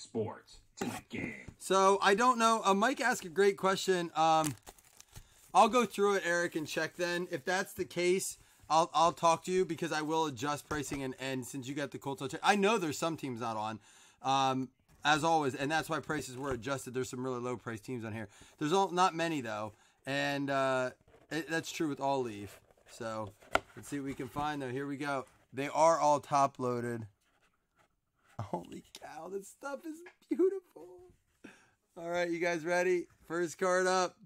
sports game. So I don't know. Uh, Mike asked a great question. Um, I'll go through it, Eric, and check then. If that's the case, I'll, I'll talk to you because I will adjust pricing and, and since you got the Colts, i I know there's some teams not on. Um, as always, and that's why prices were adjusted. There's some really low price teams on here. There's all, not many though, and uh, it, that's true with all leaf. So let's see what we can find though. Here we go. They are all top loaded. Holy cow, this stuff is beautiful. All right, you guys ready? First card up.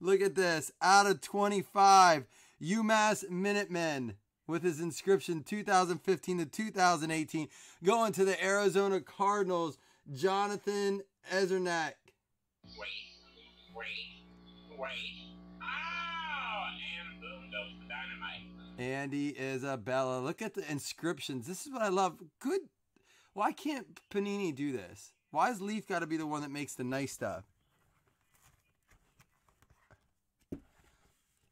Look at this. Out of 25, UMass Minutemen with his inscription 2015 to 2018 going to the Arizona Cardinals, Jonathan Ezernak. Wait, wait, wait. Ah, and boom goes the dynamite. Andy Isabella. Look at the inscriptions. This is what I love. Good why can't Panini do this? Why is Leaf got to be the one that makes the nice stuff?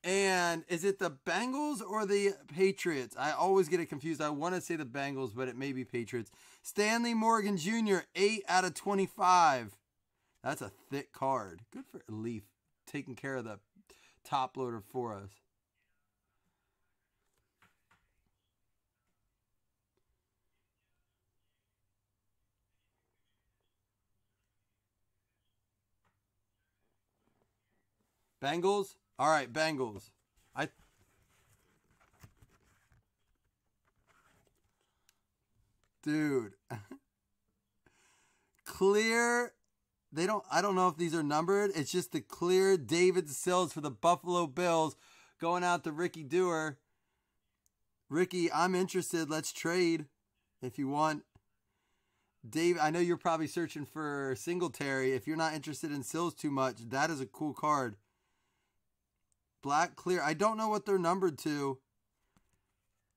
And is it the Bengals or the Patriots? I always get it confused. I want to say the Bengals, but it may be Patriots. Stanley Morgan Jr., 8 out of 25. That's a thick card. Good for Leaf taking care of the top loader for us. Bengals? All right, Bengals. I Dude. clear they don't I don't know if these are numbered. It's just the clear David Sills for the Buffalo Bills going out to Ricky Doer. Ricky, I'm interested. Let's trade if you want. Dave, I know you're probably searching for Singletary. If you're not interested in Sills too much, that is a cool card. Black clear. I don't know what they're numbered to.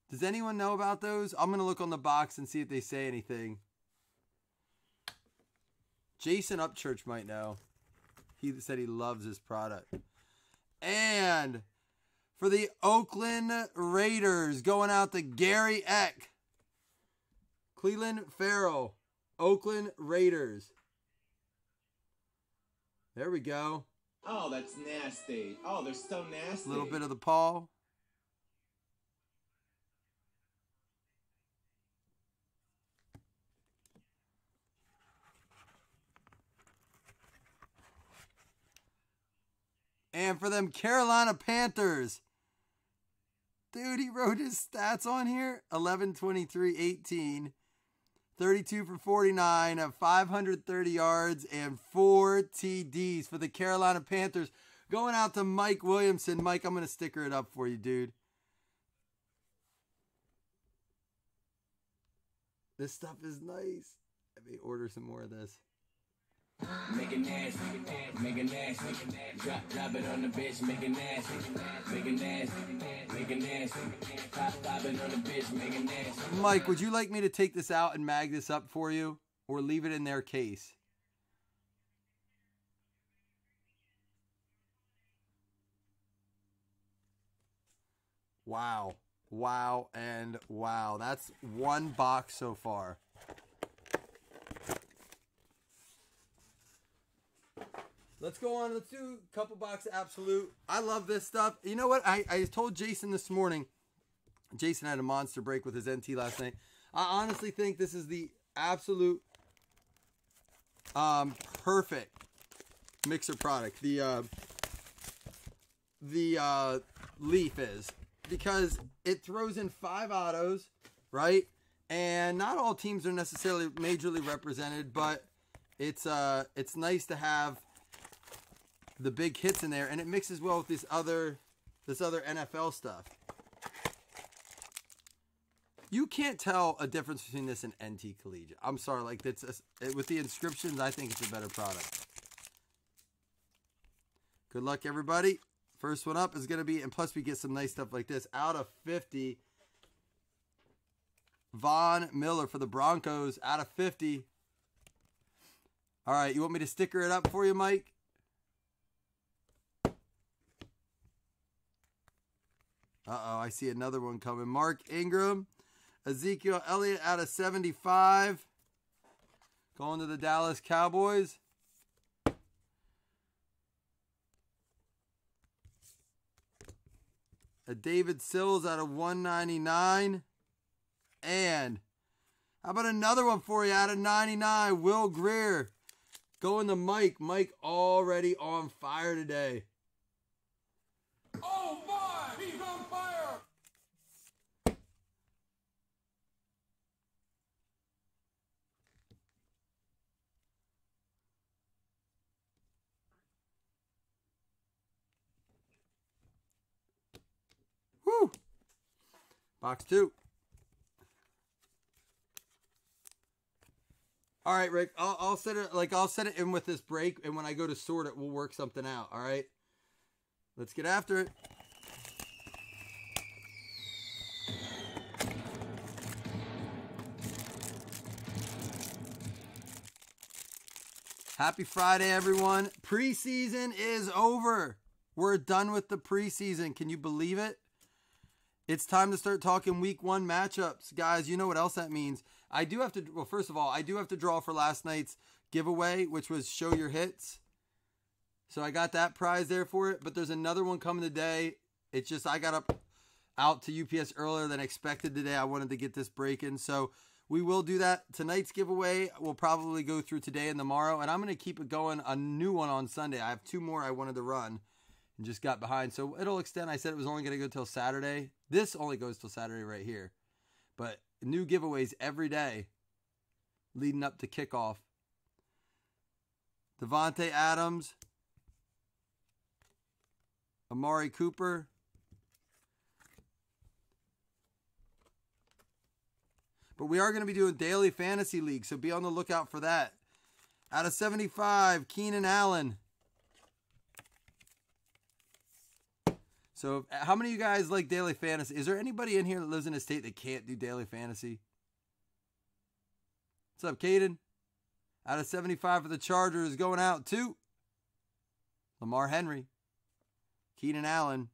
Does anyone know about those? I'm going to look on the box and see if they say anything. Jason Upchurch might know. He said he loves his product. And for the Oakland Raiders, going out to Gary Eck, Cleveland Farrell, Oakland Raiders. There we go. Oh, that's nasty. Oh, they're so nasty. A little bit of the paw. And for them Carolina Panthers. Dude, he wrote his stats on here. 11 23 18. 32 for 49 uh, 530 yards and four TDs for the Carolina Panthers. Going out to Mike Williamson. Mike, I'm going to sticker it up for you, dude. This stuff is nice. Let me order some more of this. Make it nasty, make it nasty, drop, drop it on the bitch, make it nasty, make it nasty, make it nasty, pop, pop it on the bitch, make it nasty. Mike, would you like me to take this out and mag this up for you, or leave it in their case? Wow, wow, and wow. That's one box so far. Let's go on. Let's do a couple box absolute. I love this stuff. You know what? I, I told Jason this morning. Jason had a monster break with his NT last night. I honestly think this is the absolute um, perfect mixer product. The uh, the uh, leaf is because it throws in five autos, right? And not all teams are necessarily majorly represented, but it's uh it's nice to have the big hits in there and it mixes well with this other this other NFL stuff. You can't tell a difference between this and NT Collegiate. I'm sorry, like that's it, with the inscriptions, I think it's a better product. Good luck, everybody. First one up is going to be, and plus we get some nice stuff like this. Out of 50, Von Miller for the Broncos. Out of 50. All right, you want me to sticker it up for you, Mike? Uh oh, I see another one coming. Mark Ingram, Ezekiel Elliott out of 75. Going to the Dallas Cowboys. A David Sills out of 199. And how about another one for you out of 99? Will Greer going to Mike. Mike already on fire today. Box two. All right, Rick. I'll, I'll set it like I'll set it in with this break, and when I go to sort it, we'll work something out. All right. Let's get after it. Happy Friday, everyone. Preseason is over. We're done with the preseason. Can you believe it? It's time to start talking week one matchups. Guys, you know what else that means. I do have to, well, first of all, I do have to draw for last night's giveaway, which was Show Your Hits. So I got that prize there for it. But there's another one coming today. It's just, I got up out to UPS earlier than expected today. I wanted to get this break in. So we will do that. Tonight's giveaway will probably go through today and tomorrow. And I'm going to keep it going. A new one on Sunday. I have two more I wanted to run and just got behind. So it'll extend. I said it was only going to go till Saturday this only goes till Saturday right here. But new giveaways every day leading up to kickoff. Devonte Adams, Amari Cooper, But we are going to be doing daily fantasy league, so be on the lookout for that. Out of 75, Keenan Allen. So, how many of you guys like daily fantasy? Is there anybody in here that lives in a state that can't do daily fantasy? What's up, Caden? Out of 75 for the Chargers, going out to Lamar Henry. Keenan Allen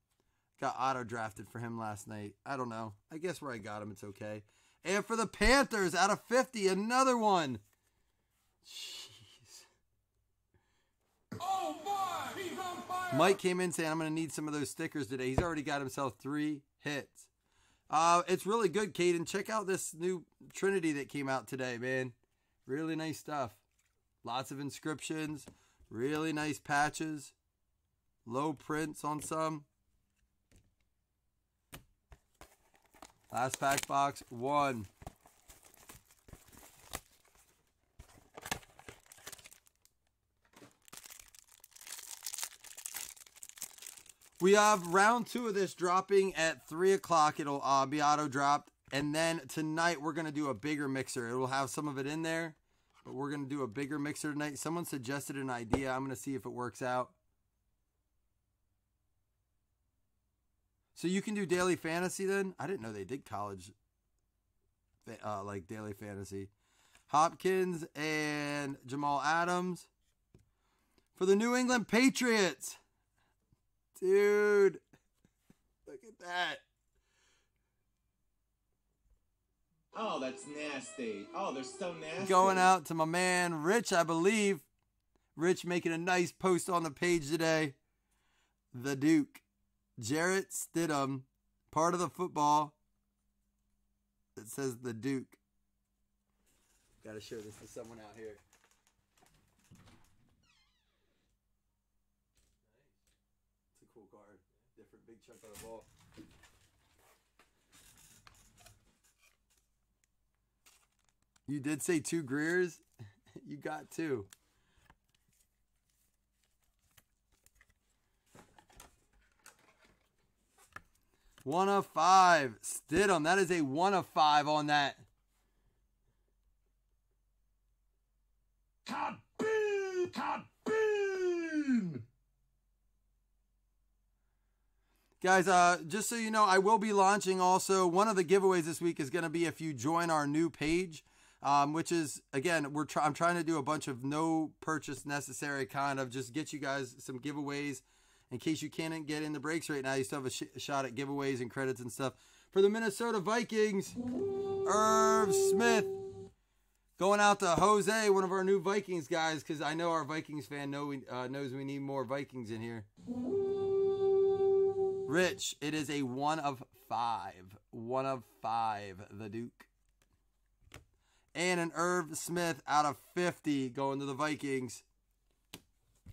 got auto drafted for him last night. I don't know. I guess where I got him, it's okay. And for the Panthers, out of 50, another one. Jeez. Oh, boy. Mike came in saying, I'm going to need some of those stickers today. He's already got himself three hits. Uh, it's really good, Caden. Check out this new Trinity that came out today, man. Really nice stuff. Lots of inscriptions, really nice patches, low prints on some. Last pack box, one. We have round two of this dropping at three o'clock. It'll uh, be auto dropped. And then tonight we're going to do a bigger mixer. It'll have some of it in there, but we're going to do a bigger mixer tonight. Someone suggested an idea. I'm going to see if it works out. So you can do daily fantasy then? I didn't know they did college, uh, like daily fantasy. Hopkins and Jamal Adams for the New England Patriots. Dude, look at that. Oh, that's nasty. Oh, they're so nasty. Going out to my man Rich, I believe. Rich making a nice post on the page today. The Duke. Jarrett Stidham, part of the football that says the Duke. Gotta show this to someone out here. ball. You did say two Greers? you got two. One of five. Stidham. That is a one of five on that. Kaboom! Kaboom! Guys, uh, just so you know, I will be launching also one of the giveaways this week is going to be if you join our new page, um, which is again we're I'm trying to do a bunch of no purchase necessary kind of just get you guys some giveaways in case you can't get in the breaks right now. You still have a, sh- shot at giveaways and credits and stuff for the Minnesota Vikings. Irv Smith going out to Jose, one of our new Vikings guys, because I know our Vikings fan know we, uh, knows we need more Vikings in here. Rich, it is a one of five. One of five, the Duke. And an Irv Smith out of 50 going to the Vikings.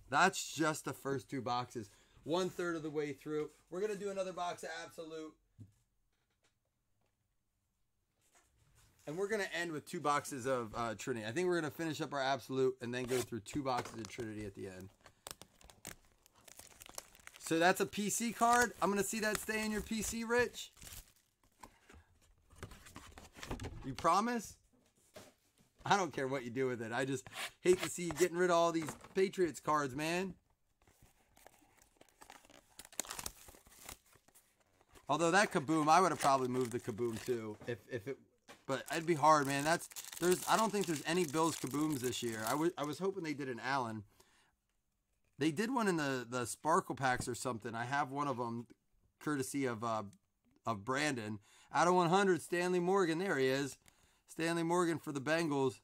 That's just the first two boxes. One third of the way through. We're going to do another box of Absolute. And we're going to end with two boxes of uh, Trinity. I think we're going to finish up our Absolute and then go through two boxes of Trinity at the end. So that's a PC card. I'm going to see that stay in your PC, Rich. You promise? I don't care what you do with it. I just hate to see you getting rid of all these Patriots cards, man. Although that kaboom, I would have probably moved the kaboom too. If if it, but it'd be hard, man. That's there's. I don't think there's any Bills kabooms this year. I was I was hoping they did an Allen, they did one in the the sparkle packs or something. I have one of them, courtesy of uh, of Brandon. Out of 100, Stanley Morgan. There he is, Stanley Morgan for the Bengals.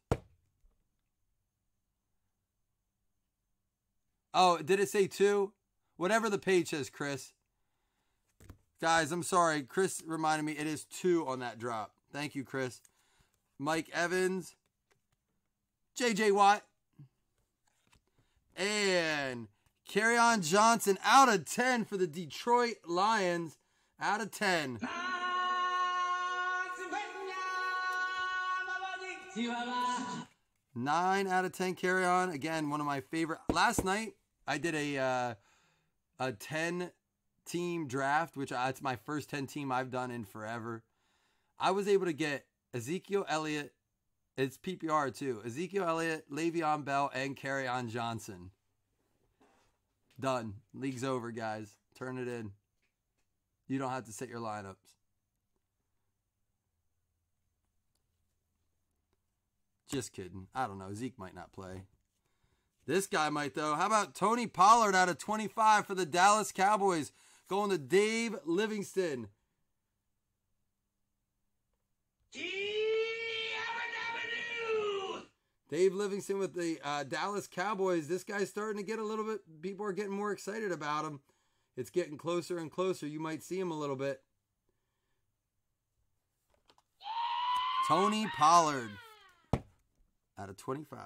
Oh, did it say two? Whatever the page says, Chris. Guys, I'm sorry. Chris reminded me it is two on that drop. Thank you, Chris. Mike Evans, JJ Watt, and Carry on Johnson out of 10 for the Detroit Lions. Out of 10. Nine out of 10 carry on. Again, one of my favorite. Last night, I did a uh, a 10 team draft, which I, it's my first 10 team I've done in forever. I was able to get Ezekiel Elliott, it's PPR too. Ezekiel Elliott, Le'Veon Bell, and Carry on Johnson. Done. League's over, guys. Turn it in. You don't have to set your lineups. Just kidding. I don't know. Zeke might not play. This guy might, though. How about Tony Pollard out of 25 for the Dallas Cowboys? Going to Dave Livingston. Gee! Dave Livingston with the uh, Dallas Cowboys. This guy's starting to get a little bit, people are getting more excited about him. It's getting closer and closer. You might see him a little bit. Tony Pollard out of 25.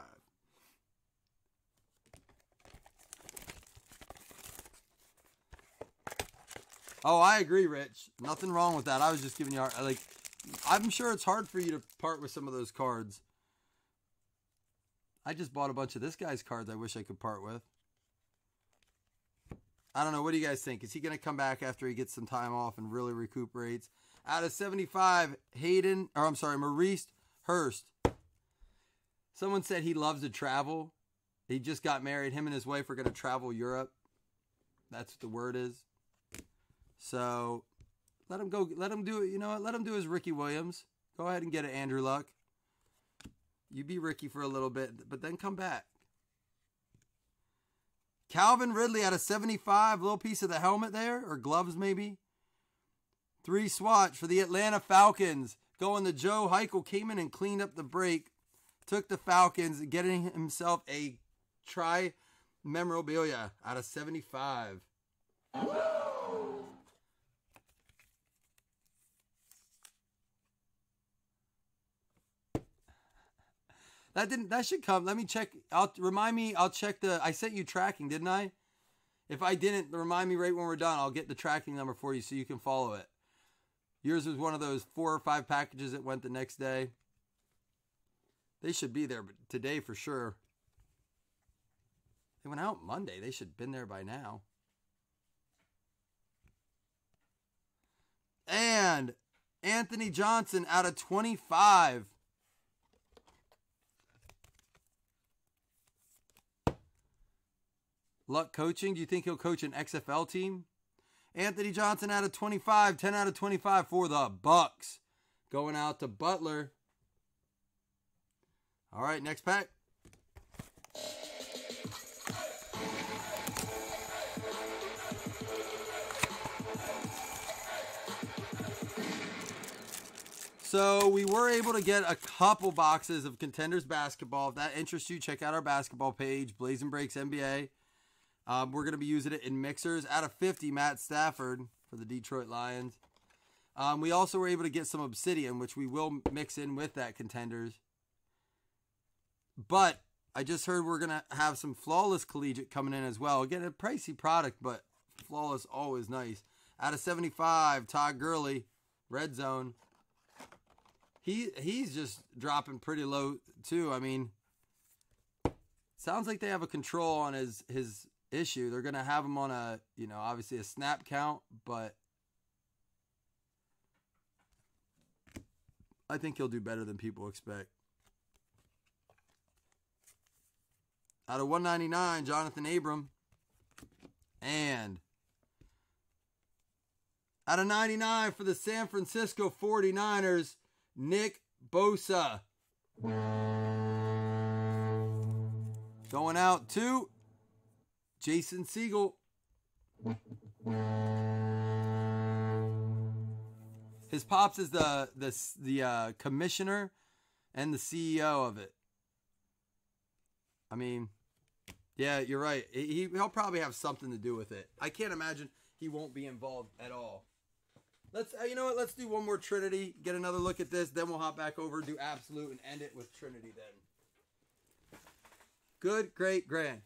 Oh, I agree, Rich. Nothing wrong with that. I was just giving you like I'm sure it's hard for you to part with some of those cards. I just bought a bunch of this guy's cards I wish I could part with. I don't know. What do you guys think? Is he going to come back after he gets some time off and really recuperates? Out of 75, Hayden, or I'm sorry, Maurice Hurst. Someone said he loves to travel. He just got married. Him and his wife are going to travel Europe. That's what the word is. So let him go. Let him do it. You know what? Let him do his Ricky Williams. Go ahead and get it, Andrew Luck. You be Ricky for a little bit, but then come back. Calvin Ridley out of 75, little piece of the helmet there, or gloves maybe. Three swatch for the Atlanta Falcons. Going to Joe Heichel, came in and cleaned up the break, took the Falcons, getting himself a try memorabilia out of 75. That didn't. That should come. Let me check. I'll remind me. I'll check the. I sent you tracking, didn't I? If I didn't, remind me right when we're done. I'll get the tracking number for you so you can follow it. Yours was one of those four or five packages that went the next day. They should be there today for sure. They went out Monday. They should have been there by now. And Anthony Johnson out of 25. Luck coaching? Do you think he'll coach an XFL team? Anthony Johnson out of 25, 10 out of 25 for the Bucks. Going out to Butler. All right, next pack. So we were able to get a couple boxes of contenders basketball. If that interests you, check out our basketball page, Blazing Breaks NBA. Um, we're going to be using it in mixers. Out of 50, Matt Stafford for the Detroit Lions. Um, we also were able to get some obsidian, which we will mix in with that contenders. But I just heard we're going to have some flawless collegiate coming in as well. Again, a pricey product, but flawless always nice. Out of 75, Todd Gurley, red zone. He he's just dropping pretty low too. I mean, sounds like they have a control on his his issue. They're going to have him on a, you know, obviously a snap count, but I think he'll do better than people expect. Out of 199, Jonathan Abram. And out of 99 for the San Francisco 49ers, Nick Bosa. Going out to Jason Siegel. His pops is the the the uh, commissioner and the CEO of it. I mean, yeah, you're right. He, he'll probably have something to do with it. I can't imagine he won't be involved at all. Let's uh, you know what? Let's do one more Trinity. Get another look at this. Then we'll hop back over, do absolute, and end it with Trinity. Then. Good, great, grand.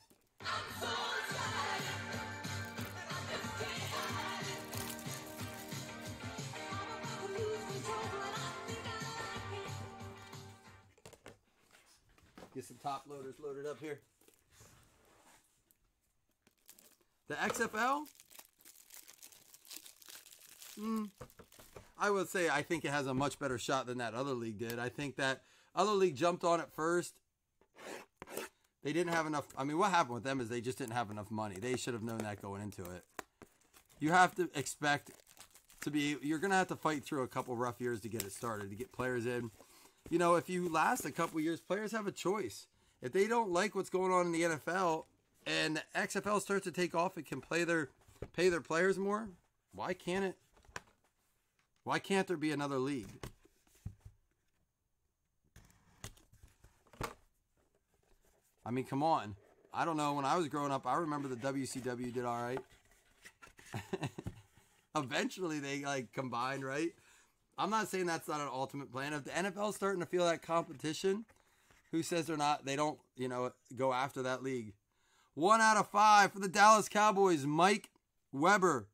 Get some top loaders loaded up here. The XFL? Mm, I would say I think it has a much better shot than that other league did. I think that other league jumped on it first they didn't have enough. I mean, what happened with them is they just didn't have enough money. They should have known that going into it. You have to expect to be. You're gonna have to fight through a couple rough years to get it started to get players in. You know, if you last a couple years, players have a choice. If they don't like what's going on in the NFL and the XFL starts to take off, it can play their pay their players more. Why can't it? Why can't there be another league? I mean, come on. I don't know. When I was growing up, I remember the WCW did all right. Eventually, they like combined, right? I'm not saying that's not an ultimate plan. If the NFL's starting to feel that competition, who says they're not? They don't, you know, go after that league. One out of five for the Dallas Cowboys, Mike Weber.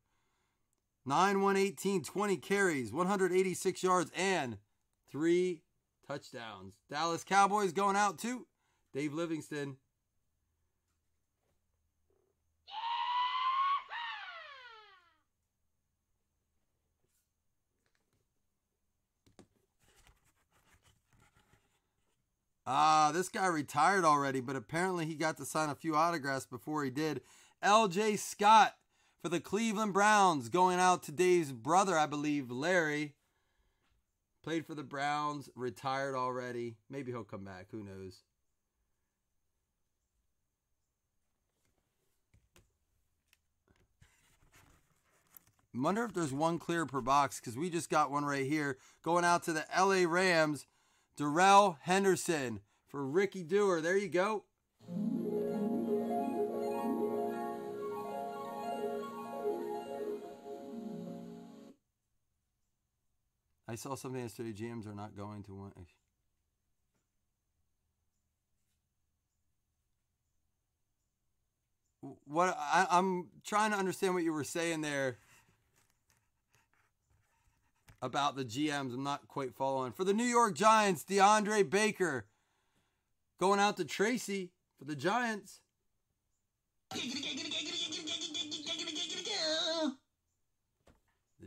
9 18, 20 carries, 186 yards, and three touchdowns. Dallas Cowboys going out to Dave Livingston. Ah, uh, this guy retired already, but apparently he got to sign a few autographs before he did. LJ Scott for the Cleveland Browns going out to Dave's brother, I believe, Larry. Played for the Browns, retired already. Maybe he'll come back, who knows. Wonder if there's one clear per box because we just got one right here. Going out to the LA Rams, Darrell Henderson for Ricky Dewar. There you go. I saw something yesterday. GMs are not going to eh. want. What I, I'm trying to understand what you were saying there about the GMs. I'm not quite following. For the New York Giants, DeAndre Baker going out to Tracy for the Giants. The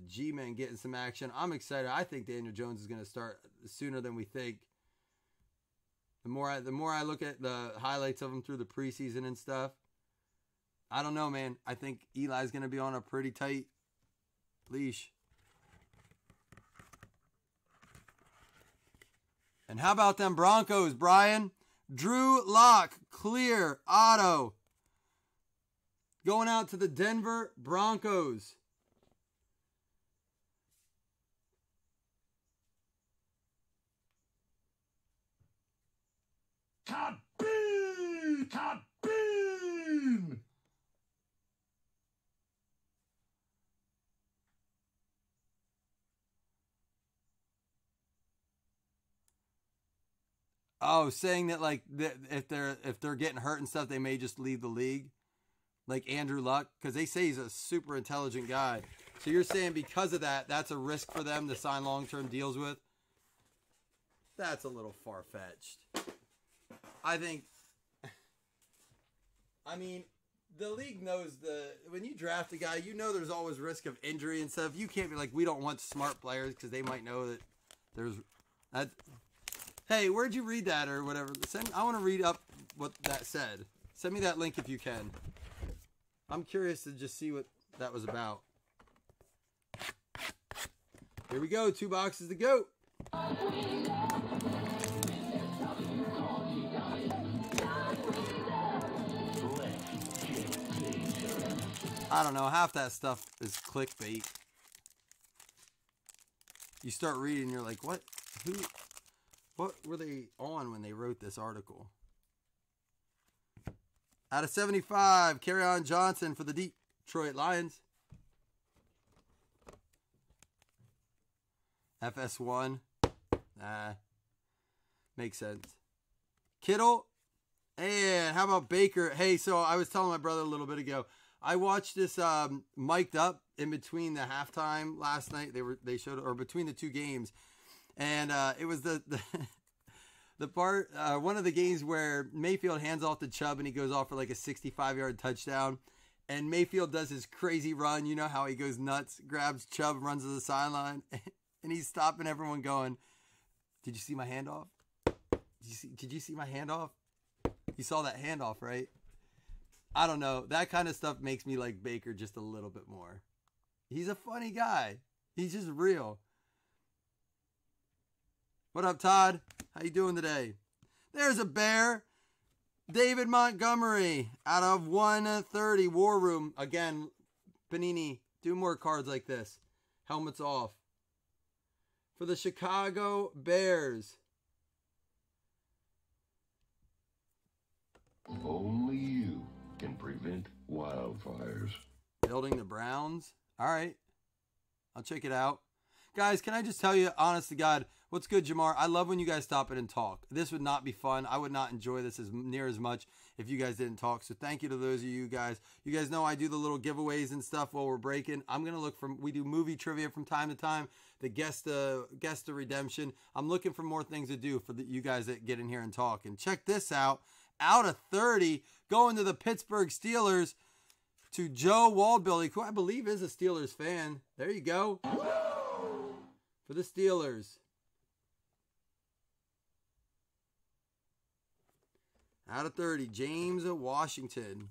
G Man getting some action. I'm excited. I think Daniel Jones is going to start sooner than we think. The more I, the more I look at the highlights of him through the preseason and stuff, I don't know, man. I think Eli's going to be on a pretty tight leash. And how about them Broncos, Brian? Drew Locke, clear, auto. Going out to the Denver Broncos. Kaboom! Kaboom! Oh, saying that like that if they're if they're getting hurt and stuff, they may just leave the league, like Andrew Luck, because they say he's a super intelligent guy. So you're saying because of that, that's a risk for them to sign long term deals with. That's a little far fetched. I think. I mean, the league knows the when you draft a guy, you know there's always risk of injury and stuff. You can't be like we don't want smart players because they might know that there's that hey, where'd you read that or whatever? Send, I want to read up what that said. Send me that link if you can. I'm curious to just see what that was about. Here we go. Two boxes to go. I don't know. Half that stuff is clickbait. You start reading, you're like, what? Who? What were they on when they wrote this article? Out of 75, Carry On Johnson for the Detroit Lions. FS1. Nah. Makes sense. Kittle. And how about Baker? Hey, so I was telling my brother a little bit ago. I watched this um, mic'd up in between the halftime last night. They were they showed or between the two games and uh, it was the, the the part uh, one of the games where Mayfield hands off to Chubb and he goes off for like a 65 yard touchdown. And Mayfield does his crazy run. You know how he goes nuts, grabs Chubb, runs to the sideline, and he's stopping everyone going, Did you see my handoff? Did you see, did you see my handoff? You saw that handoff, right? I don't know. That kind of stuff makes me like Baker just a little bit more. He's a funny guy. He's just real. What up, Todd? How you doing today? There's a bear. David Montgomery out of 130 War Room. Again, Panini, do more cards like this. Helmets off. For the Chicago Bears. Only you can prevent wildfires. Building the Browns? All right. I'll check it out. Guys, can I just tell you, honest to God, What's good, Jamar? I love when you guys stop in and talk. This would not be fun. I would not enjoy this as near as much if you guys didn't talk. So thank you to those of you guys. You guys know I do the little giveaways and stuff while we're breaking. I'm gonna look for we do movie trivia from time to time. The guest the uh, guest of redemption. I'm looking for more things to do for the, you guys that get in here and talk. And check this out. Out of 30, going to the Pittsburgh Steelers to Joe Waldbilly, who I believe is a Steelers fan. There you go. For the Steelers. Out of 30, James of Washington.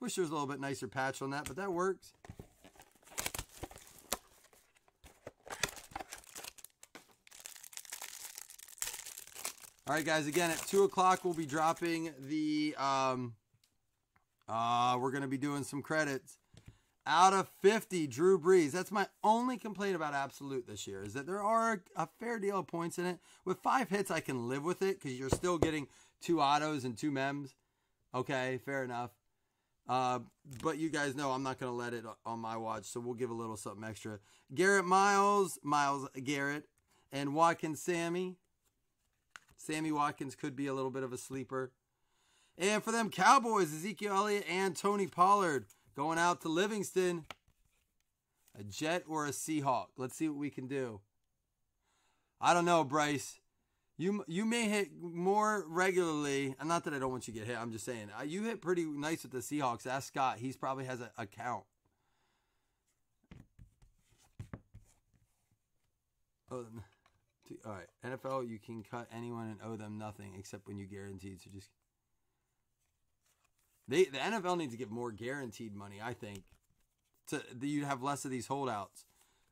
Wish there was a little bit nicer patch on that, but that works. All right, guys, again, at 2 o'clock, we'll be dropping the, um, uh, we're going to be doing some credits out of 50, Drew Brees. That's my only complaint about Absolute this year is that there are a fair deal of points in it. With five hits, I can live with it because you're still getting two autos and two mems. Okay, fair enough. Uh, but you guys know I'm not going to let it on my watch, so we'll give a little something extra. Garrett Miles, Miles Garrett, and Watkins Sammy. Sammy Watkins could be a little bit of a sleeper. And for them Cowboys, Ezekiel Elliott and Tony Pollard. Going out to Livingston. A Jet or a Seahawk. Let's see what we can do. I don't know, Bryce. You you may hit more regularly. And not that I don't want you to get hit. I'm just saying uh, you hit pretty nice with the Seahawks. Ask Scott. He's probably has a, a count. Oh, all right. NFL, you can cut anyone and owe them nothing except when you guaranteed. So just they the NFL needs to give more guaranteed money, I think. To you have less of these holdouts.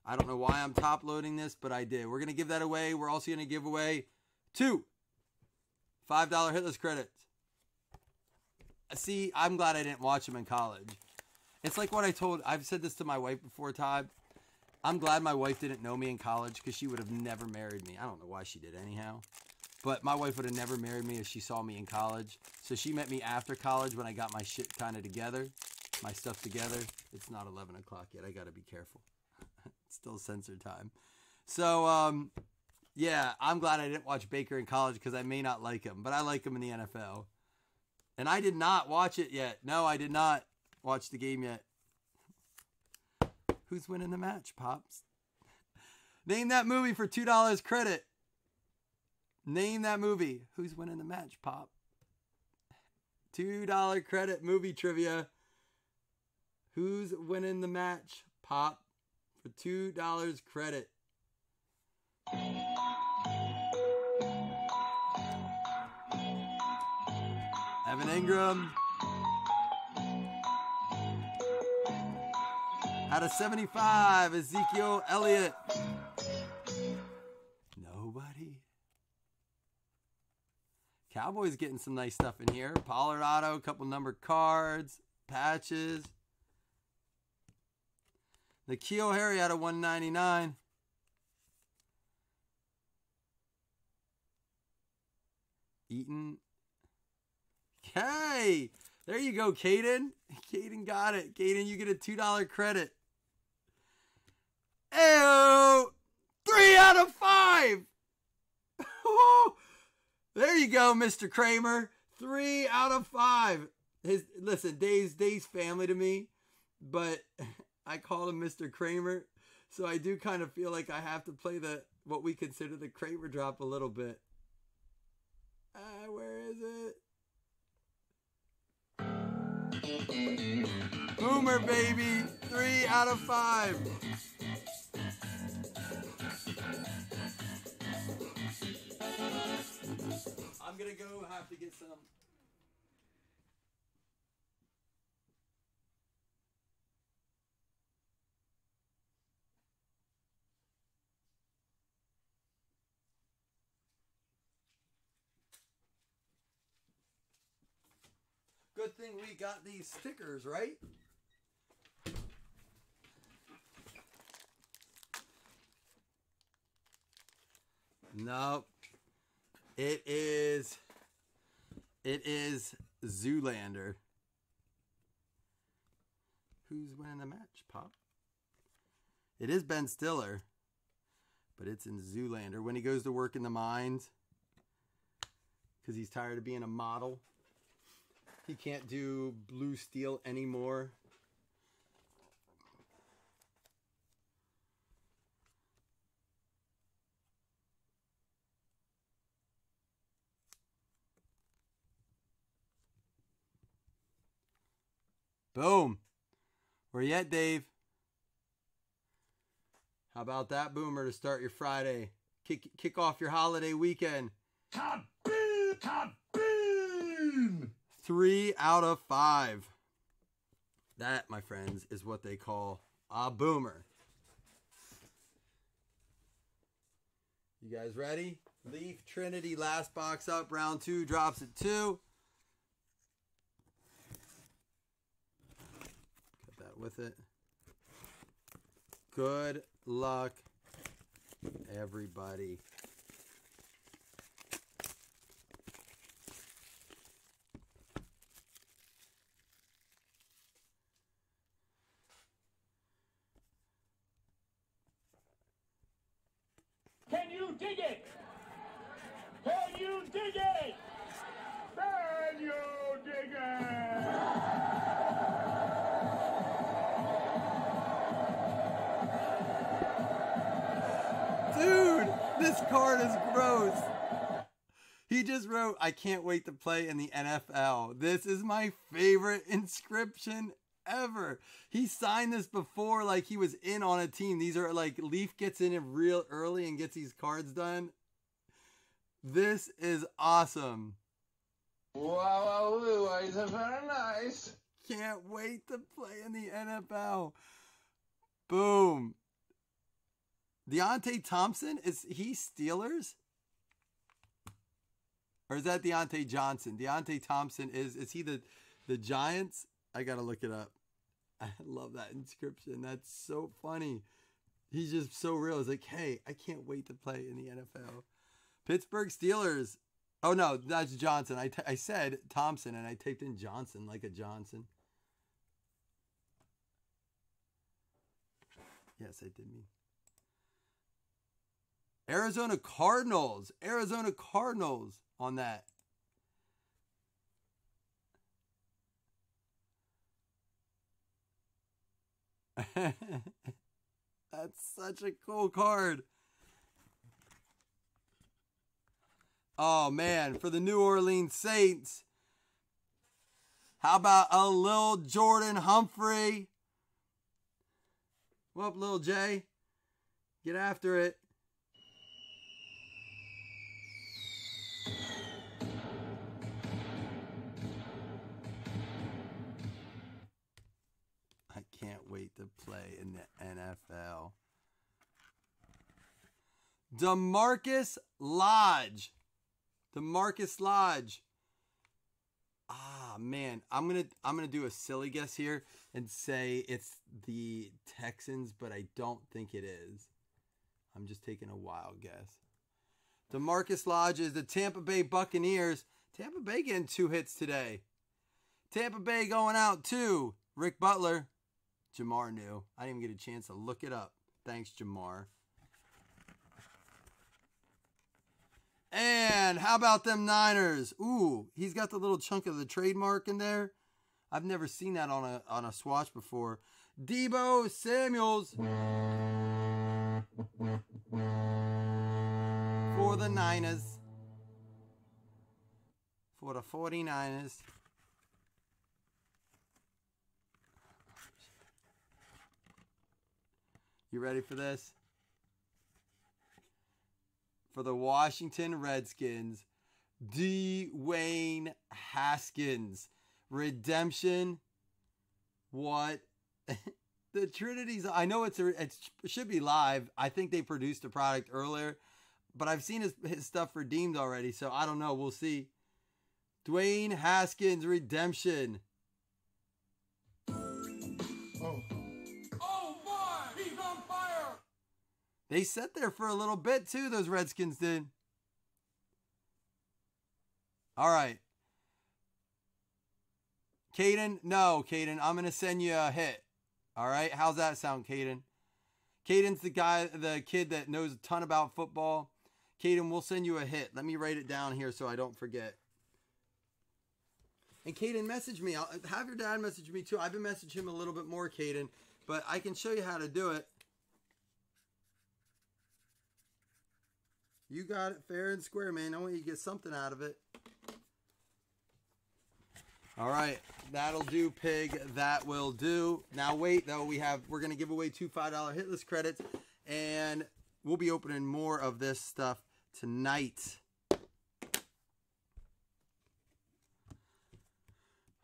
I don't know why I'm top loading this, but I did. We're gonna give that away. We're also gonna give away two five dollar hitless credits. See, I'm glad I didn't watch them in college. It's like what I told. I've said this to my wife before, Todd. I'm glad my wife didn't know me in college because she would have never married me. I don't know why she did anyhow. But my wife would have never married me if she saw me in college. So she met me after college when I got my shit kind of together, my stuff together. It's not 11 o'clock yet. I got to be careful. it's still censored time. So, um, yeah, I'm glad I didn't watch Baker in college because I may not like him, but I like him in the NFL. And I did not watch it yet. No, I did not watch the game yet. Who's winning the match, Pops? Name that movie for $2 credit. Name that movie. Who's winning the match, Pop? $2 credit movie trivia. Who's winning the match, Pop? For $2 credit. Evan Ingram out of 75, Ezekiel Elliott. Cowboys getting some nice stuff in here. Pollard a couple number cards, patches. The Keo Harry out of 199. Eaton. Hey, there you go, Caden. Caden got it. Caden, you get a $2 credit. Ew! Three out of five! Oh, you go, Mr. Kramer. Three out of five. His listen, Dave's Dave's family to me, but I call him Mr. Kramer, so I do kind of feel like I have to play the what we consider the Kramer drop a little bit. Uh, where is it? Boomer baby, three out of five. I'm gonna go have to get some. Good thing we got these stickers, right? Nope. It is. It is Zoolander. Who's winning the match, Pop? It is Ben Stiller, but it's in Zoolander when he goes to work in the mines because he's tired of being a model. He can't do blue steel anymore. Boom. Where yet, at, Dave? How about that boomer to start your Friday? Kick kick off your holiday weekend. Ta boom! Three out of five. That, my friends, is what they call a boomer. You guys ready? Leaf Trinity last box up. Round two drops at two. with it. Good luck, everybody. Can you dig it? Can you dig it? This card is gross. He just wrote, I can't wait to play in the NFL. This is my favorite inscription ever. He signed this before, like he was in on a team. These are like Leaf gets in real early and gets these cards done. This is awesome. Wow, wow, these very nice. Can't wait to play in the NFL. Boom. Deontay Thompson is he Steelers? Or is that Deontay Johnson? Deontay Thompson is is he the the Giants? I gotta look it up. I love that inscription. That's so funny. He's just so real. It's like, hey, I can't wait to play in the NFL. Pittsburgh Steelers. Oh no, that's Johnson. I, I said Thompson and I typed in Johnson like a Johnson. Yes, I did mean. Arizona Cardinals. Arizona Cardinals on that. That's such a cool card. Oh man, for the New Orleans Saints. How about a little Jordan Humphrey? Well, little Jay, get after it. wait to play in the NFL. Demarcus Lodge. Demarcus Lodge. Ah man, I'm gonna I'm gonna do a silly guess here and say it's the Texans, but I don't think it is. I'm just taking a wild guess. Demarcus Lodge is the Tampa Bay Buccaneers. Tampa Bay getting two hits today. Tampa Bay going out to Rick Butler. Jamar knew. I didn't even get a chance to look it up. Thanks, Jamar. And how about them Niners? Ooh, he's got the little chunk of the trademark in there. I've never seen that on a on a swatch before. Debo Samuels for the Niners. For the 49ers. You ready for this? For the Washington Redskins, Dwayne Haskins. Redemption. What? the Trinity's. I know it's a, it should be live. I think they produced a product earlier, but I've seen his, his stuff redeemed already, so I don't know. We'll see. Dwayne Haskins redemption. They sat there for a little bit too, those Redskins did. All right. Caden, no, Caden, I'm going to send you a hit. All right. How's that sound, Caden? Caden's the guy, the kid that knows a ton about football. Caden, we'll send you a hit. Let me write it down here so I don't forget. And Caden, message me. I'll have your dad message me too. I've been messaging him a little bit more, Caden, but I can show you how to do it. You got it fair and square, man. I want you to get something out of it. All right, that'll do, pig. That will do. Now wait, though. We have we're gonna give away two five dollar hitless credits, and we'll be opening more of this stuff tonight.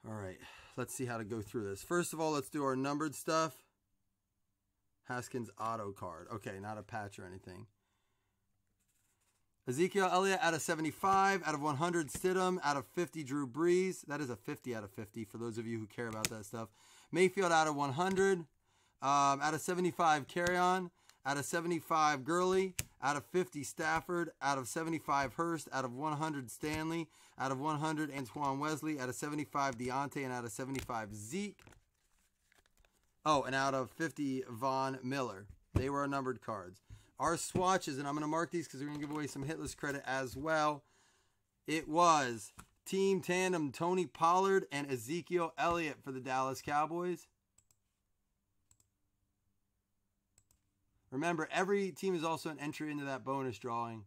All right, let's see how to go through this. First of all, let's do our numbered stuff. Haskins auto card. Okay, not a patch or anything. Ezekiel Elliott out of 75, out of 100 Stidham, out of 50 Drew Brees. That is a 50 out of 50 for those of you who care about that stuff. Mayfield out of 100, um, out of 75 Carry On, out of 75 Gurley, out of 50 Stafford, out of 75 Hurst, out of 100 Stanley, out of 100 Antoine Wesley, out of 75 Deontay, and out of 75 Zeke. Oh, and out of 50 Von Miller. They were numbered cards our swatches, and I'm going to mark these because we're going to give away some hitless credit as well. It was team tandem Tony Pollard and Ezekiel Elliott for the Dallas Cowboys. Remember, every team is also an entry into that bonus drawing.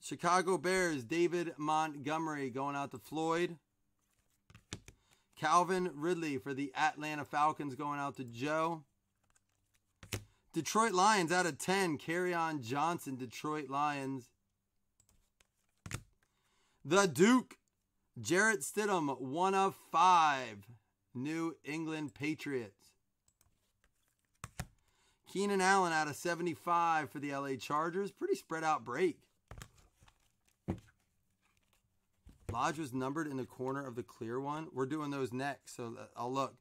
Chicago Bears, David Montgomery going out to Floyd. Calvin Ridley for the Atlanta Falcons going out to Joe. Detroit Lions out of 10. Carry on Johnson, Detroit Lions. The Duke, Jarrett Stidham, 1 of 5. New England Patriots. Keenan Allen out of 75 for the LA Chargers. Pretty spread out break. Lodge was numbered in the corner of the clear one. We're doing those next, so uh, I'll look.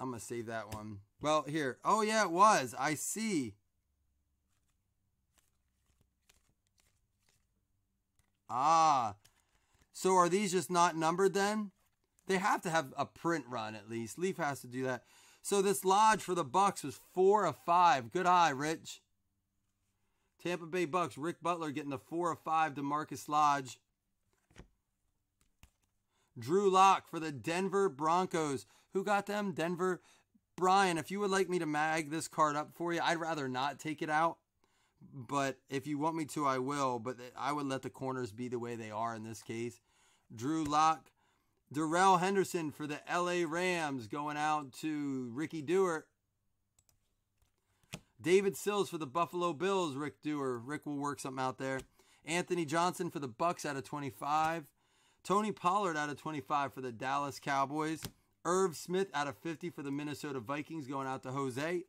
I'm going to save that one. Well, here. Oh, yeah, it was. I see. Ah. So are these just not numbered then? They have to have a print run at least. Leaf has to do that. So this lodge for the Bucks was four of five. Good eye, Rich. Tampa Bay Bucks, Rick Butler getting the four of five to Marcus Lodge. Drew Locke for the Denver Broncos. Who got them? Denver Brian, if you would like me to mag this card up for you, I'd rather not take it out. But if you want me to, I will. But I would let the corners be the way they are in this case. Drew Locke, Darrell Henderson for the LA Rams going out to Ricky Dewar. David Sills for the Buffalo Bills, Rick Dewar. Rick will work something out there. Anthony Johnson for the Bucks out of 25. Tony Pollard out of 25 for the Dallas Cowboys. Irv Smith out of 50 for the Minnesota Vikings going out to Jose.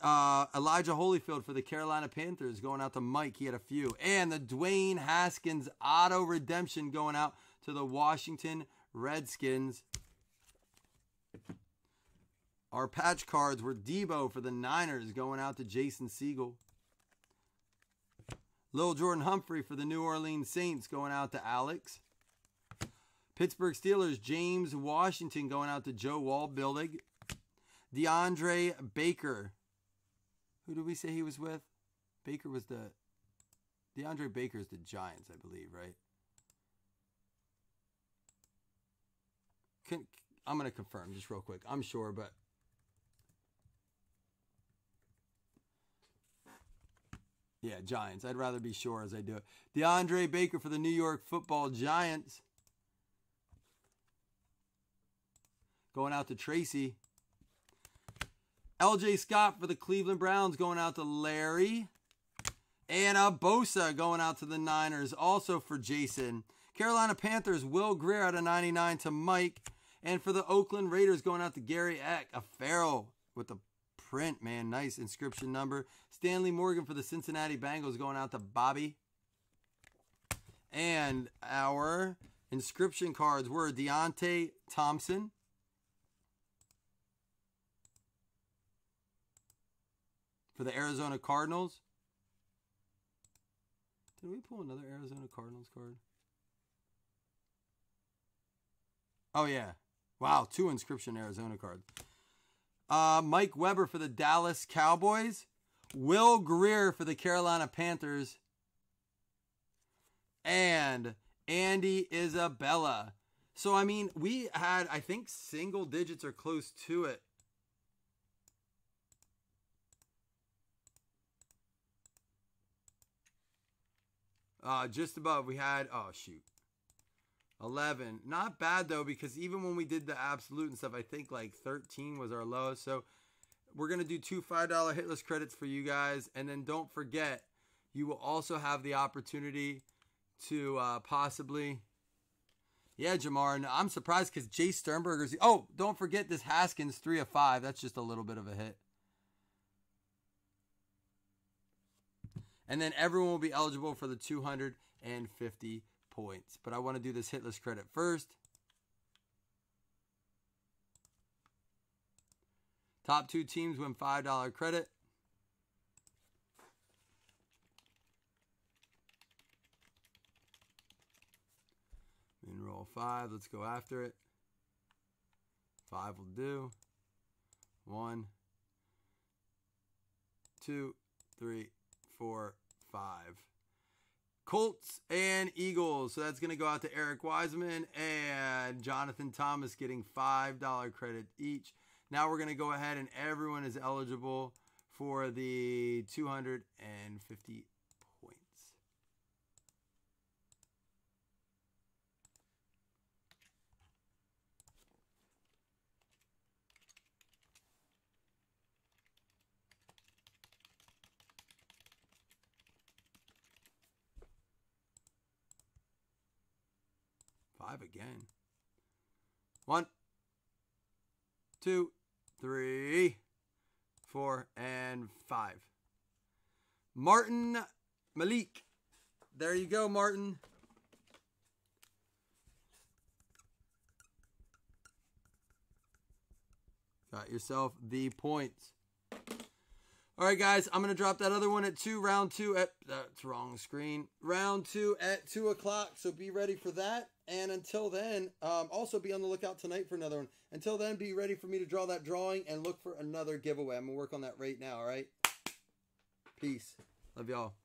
Uh, Elijah Holyfield for the Carolina Panthers going out to Mike. He had a few. And the Dwayne Haskins auto redemption going out to the Washington Redskins. Our patch cards were Debo for the Niners going out to Jason Siegel. Lil Jordan Humphrey for the New Orleans Saints going out to Alex. Pittsburgh Steelers, James Washington going out to Joe Building. DeAndre Baker. Who did we say he was with? Baker was the. DeAndre Baker is the Giants, I believe, right? Can, I'm going to confirm just real quick. I'm sure, but. Yeah, Giants. I'd rather be sure as I do it. DeAndre Baker for the New York football Giants. going out to Tracy. LJ Scott for the Cleveland Browns going out to Larry. And a Bosa going out to the Niners, also for Jason. Carolina Panthers, Will Greer out of 99 to Mike. And for the Oakland Raiders, going out to Gary Eck, a Farrell with the print, man. Nice inscription number. Stanley Morgan for the Cincinnati Bengals, going out to Bobby. And our inscription cards were Deontay Thompson, for the Arizona Cardinals. Did we pull another Arizona Cardinals card? Oh, yeah. Wow, two inscription Arizona cards. Uh, Mike Weber for the Dallas Cowboys. Will Greer for the Carolina Panthers. And Andy Isabella. So, I mean, we had, I think, single digits or close to it Uh, just above, we had, oh, shoot. 11. Not bad, though, because even when we did the absolute and stuff, I think like 13 was our lowest. So we're going to do two $5 hitless credits for you guys. And then don't forget, you will also have the opportunity to uh, possibly. Yeah, Jamar, I'm surprised because Jay Sternberger's. Oh, don't forget this Haskins three of five. That's just a little bit of a hit. and then everyone will be eligible for the 250 points. But I want to do this hitless credit first. Top two teams win $5 credit. Then roll five. Let's go after it. Five will do. One, two, three, for five. Colts and Eagles. So that's going to go out to Eric Wiseman and Jonathan Thomas getting $5 credit each. Now we're going to go ahead and everyone is eligible for the 250 again. One, two, three, four, and five. Martin Malik. There you go, Martin. Got yourself the points. All right, guys, I'm going to drop that other one at two, round two at, that's wrong screen, round two at two o'clock. So be ready for that. And until then, um, also be on the lookout tonight for another one. Until then, be ready for me to draw that drawing and look for another giveaway. I'm going to work on that right now, all right? Peace. Love y'all.